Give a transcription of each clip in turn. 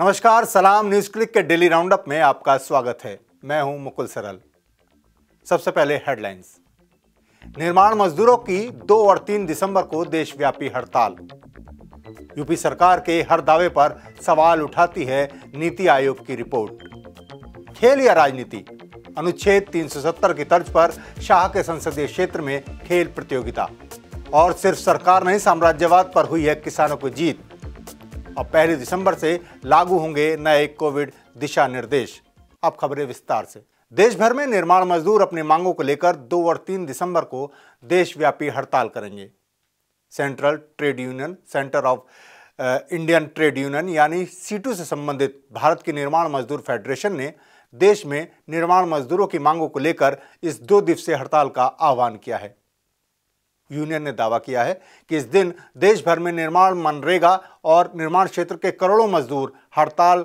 नमस्कार सलाम न्यूज क्लिक के डेली राउंडअप में आपका स्वागत है मैं हूं मुकुल सरल सबसे पहले हेडलाइंस निर्माण मजदूरों की दो और तीन दिसंबर को देशव्यापी हड़ताल यूपी सरकार के हर दावे पर सवाल उठाती है नीति आयोग की रिपोर्ट खेल या राजनीति अनुच्छेद 370 की तर्ज पर शाह के संसदीय क्षेत्र में खेल प्रतियोगिता और सिर्फ सरकार नहीं साम्राज्यवाद पर हुई है किसानों को जीत और पहली दिसंबर से लागू होंगे नए कोविड दिशा निर्देश अब खबरें विस्तार से देश भर में निर्माण मजदूर अपनी मांगों को लेकर दो और तीन दिसंबर को देशव्यापी हड़ताल करेंगे central trade union centre of Indian trade union यानी सीटू से संबंधित भारत की निर्माण मजदूर फेडरेशन ने देश में निर्माण मजदूरों की मांगों को लेकर इस दो दिवसीय हड़ताल का आह्वान किया है यूनियन ने दावा किया है कि इस दिन देश भर में निर्माण मनरेगा और निर्माण क्षेत्र के करोड़ों मजदूर हड़ताल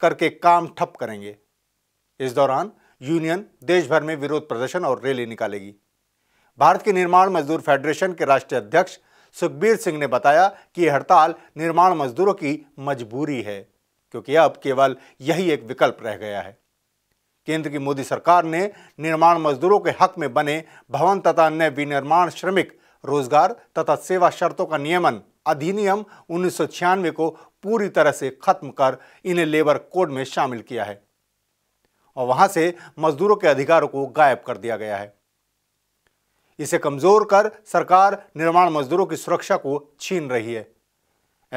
करके काम ठप करेंगे इस दौरान यूनियन देश भर में विरोध प्रदर्शन और रैली निकालेगी भारत के निर्माण मजदूर फेडरेशन के राष्ट्रीय अध्यक्ष सुखबीर सिंह ने बताया कि यह हड़ताल निर्माण मजदूरों की मजबूरी है क्योंकि अब केवल यही एक विकल्प रह गया है केंद्र की मोदी सरकार ने निर्माण मजदूरों के हक में बने भवन तथा अन्य विनिर्माण श्रमिक रोजगार तथा सेवा शर्तों का नियमन अधिनियम उन्नीस को पूरी तरह से खत्म कर इन्हें लेबर कोड में शामिल किया है और वहां से मजदूरों के अधिकारों को गायब कर दिया गया है इसे कमजोर कर सरकार निर्माण मजदूरों की सुरक्षा को छीन रही है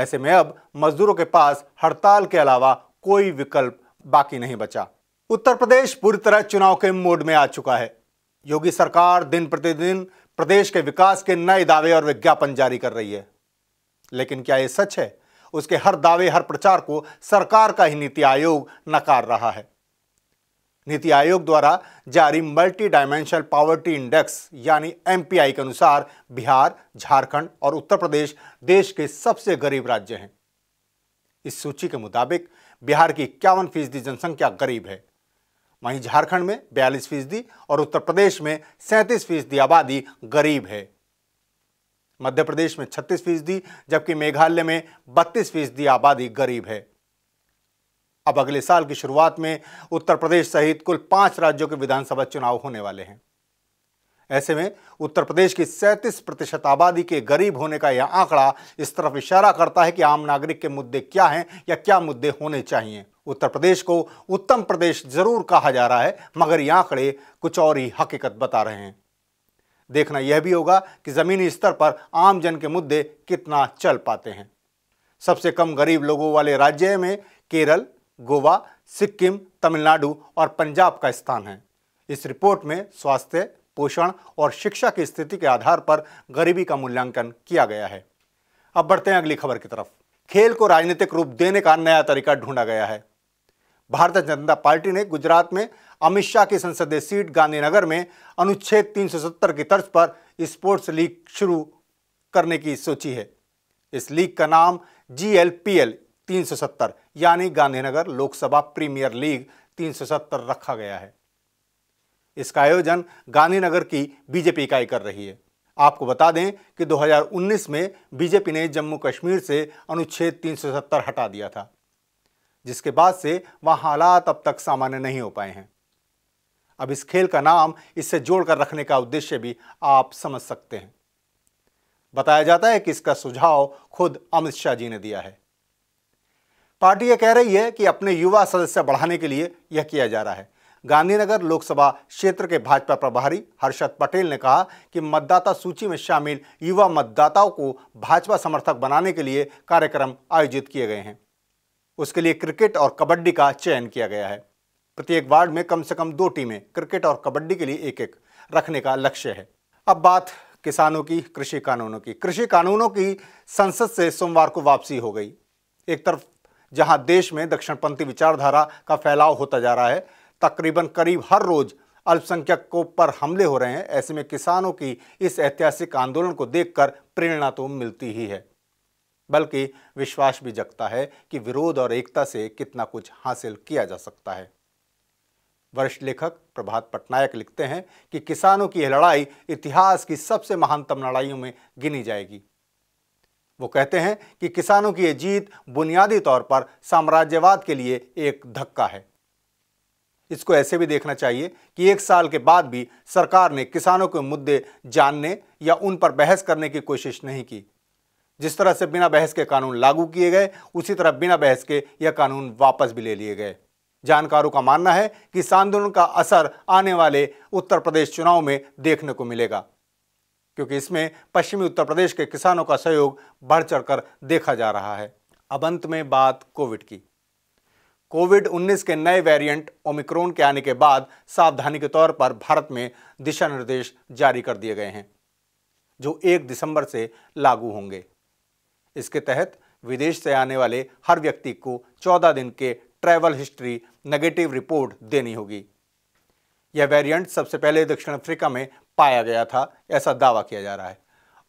ऐसे में अब मजदूरों के पास हड़ताल के अलावा कोई विकल्प बाकी नहीं बचा उत्तर प्रदेश पूरी तरह चुनाव के मोड में आ चुका है योगी सरकार दिन प्रतिदिन प्रदेश के विकास के नए दावे और विज्ञापन जारी कर रही है लेकिन क्या यह सच है उसके हर दावे हर प्रचार को सरकार का ही नीति आयोग नकार रहा है नीति आयोग द्वारा जारी मल्टी डायमेंशनल पावर्टी इंडेक्स यानी एमपीआई के अनुसार बिहार झारखंड और उत्तर प्रदेश देश के सबसे गरीब राज्य हैं इस सूची के मुताबिक बिहार की इक्यावन फीसदी जनसंख्या गरीब है वहीं झारखंड में बयालीस फीसदी और उत्तर प्रदेश में सैंतीस फीसदी आबादी गरीब है मध्य प्रदेश में छत्तीस फीसदी जबकि मेघालय में बत्तीस फीसदी आबादी गरीब है अब अगले साल की शुरुआत में उत्तर प्रदेश सहित कुल पांच राज्यों के विधानसभा चुनाव होने वाले हैं ऐसे में उत्तर प्रदेश की सैंतीस प्रतिशत आबादी के गरीब होने का यह आंकड़ा इस तरफ इशारा करता है कि आम नागरिक के मुद्दे क्या हैं या क्या मुद्दे होने चाहिए उत्तर प्रदेश को उत्तम प्रदेश जरूर कहा जा रहा है मगर ये आंकड़े कुछ और ही हकीकत बता रहे हैं देखना यह भी होगा कि ज़मीनी स्तर पर आम जन के मुद्दे कितना चल पाते हैं सबसे कम गरीब लोगों वाले राज्य में केरल गोवा सिक्किम तमिलनाडु और पंजाब का स्थान है इस रिपोर्ट में स्वास्थ्य पोषण और शिक्षा की स्थिति के आधार पर गरीबी का मूल्यांकन किया गया है अब बढ़ते हैं अगली खबर की तरफ खेल को राजनीतिक रूप देने का नया तरीका ढूंढा गया है भारतीय जनता पार्टी ने गुजरात में अमित शाह की संसदीय सीट गांधीनगर में अनुच्छेद 370 की तर्ज पर स्पोर्ट्स लीग शुरू करने की सोची है इस लीग का नाम जी एल पी एल तीन यानी गांधीनगर लोकसभा प्रीमियर लीग 370 रखा गया है इसका आयोजन गांधीनगर की बीजेपी इकाई कर रही है आपको बता दें कि 2019 में बीजेपी ने जम्मू कश्मीर से अनुच्छेद 370 हटा दिया था जिसके बाद से वहां हालात अब तक सामान्य नहीं हो पाए हैं अब इस खेल का नाम इससे जोड़कर रखने का उद्देश्य भी आप समझ सकते हैं बताया जाता है कि इसका सुझाव खुद अमित शाह जी ने दिया है पार्टी यह कह रही है कि अपने युवा सदस्य बढ़ाने के लिए यह किया जा रहा है गांधीनगर लोकसभा क्षेत्र के भाजपा प्रभारी हर्षद पटेल ने कहा कि मतदाता सूची में शामिल युवा मतदाताओं को भाजपा समर्थक बनाने के लिए कार्यक्रम आयोजित किए गए हैं उसके लिए क्रिकेट और कबड्डी का चयन किया गया है प्रत्येक वार्ड में कम से कम दो टीमें क्रिकेट और कबड्डी के लिए एक एक रखने का लक्ष्य है अब बात किसानों की कृषि कानूनों की कृषि कानूनों की संसद से सोमवार को वापसी हो गई एक तरफ जहां देश में दक्षिणपंथी विचारधारा का फैलाव होता जा रहा है तकरीबन करीब हर रोज अल्पसंख्यक को पर हमले हो रहे हैं ऐसे में किसानों की इस ऐतिहासिक आंदोलन को देखकर प्रेरणा तो मिलती ही है बल्कि विश्वास भी जगता है कि विरोध और एकता से कितना कुछ हासिल किया जा सकता है वरिष्ठ लेखक प्रभात पटनायक लिखते हैं कि किसानों की यह लड़ाई इतिहास की सबसे महानतम लड़ाइयों में गिनी जाएगी वो कहते हैं कि किसानों की यह जीत बुनियादी तौर पर साम्राज्यवाद के लिए एक धक्का है इसको ऐसे भी देखना चाहिए कि एक साल के बाद भी सरकार ने किसानों के मुद्दे जानने या उन पर बहस करने की कोशिश नहीं की जिस तरह से बिना बहस के कानून लागू किए गए उसी तरह बिना बहस के यह कानून वापस भी ले लिए गए जानकारों का मानना है कि इस आंदोलन का असर आने वाले उत्तर प्रदेश चुनाव में देखने को मिलेगा क्योंकि इसमें पश्चिमी उत्तर प्रदेश के किसानों का सहयोग बढ़ चढ़कर देखा जा रहा है अब अंत में बात कोविड की कोविड 19 के नए वेरिएंट ओमिक्रोन के आने के बाद सावधानी के तौर पर भारत में दिशा निर्देश जारी कर दिए गए हैं जो 1 दिसंबर से लागू होंगे इसके तहत विदेश से आने वाले हर व्यक्ति को 14 दिन के ट्रैवल हिस्ट्री नेगेटिव रिपोर्ट देनी होगी यह वेरिएंट सबसे पहले दक्षिण अफ्रीका में पाया गया था ऐसा दावा किया जा रहा है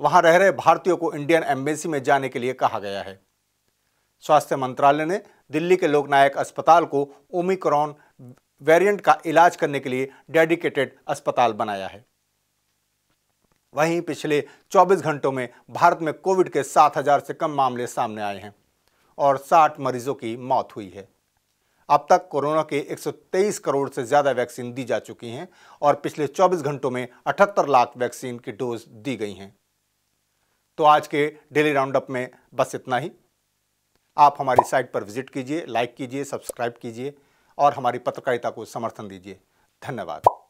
वहां रह रहे भारतीयों को इंडियन एम्बेसी में जाने के लिए कहा गया है स्वास्थ्य मंत्रालय ने दिल्ली के लोकनायक अस्पताल को ओमिक्रॉन वेरिएंट का इलाज करने के लिए डेडिकेटेड अस्पताल बनाया है वहीं पिछले 24 घंटों में भारत में कोविड के 7,000 से कम मामले सामने आए हैं और 60 मरीजों की मौत हुई है अब तक कोरोना के 123 करोड़ से ज़्यादा वैक्सीन दी जा चुकी हैं और पिछले 24 घंटों में 78 लाख वैक्सीन की डोज दी गई हैं तो आज के डेली राउंडअप में बस इतना ही आप हमारी साइट पर विजिट कीजिए लाइक कीजिए सब्सक्राइब कीजिए और हमारी पत्रकारिता को समर्थन दीजिए धन्यवाद